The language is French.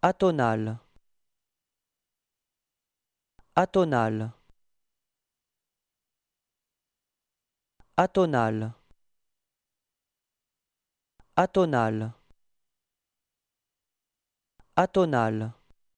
atonal atonal atonal atonal Atonal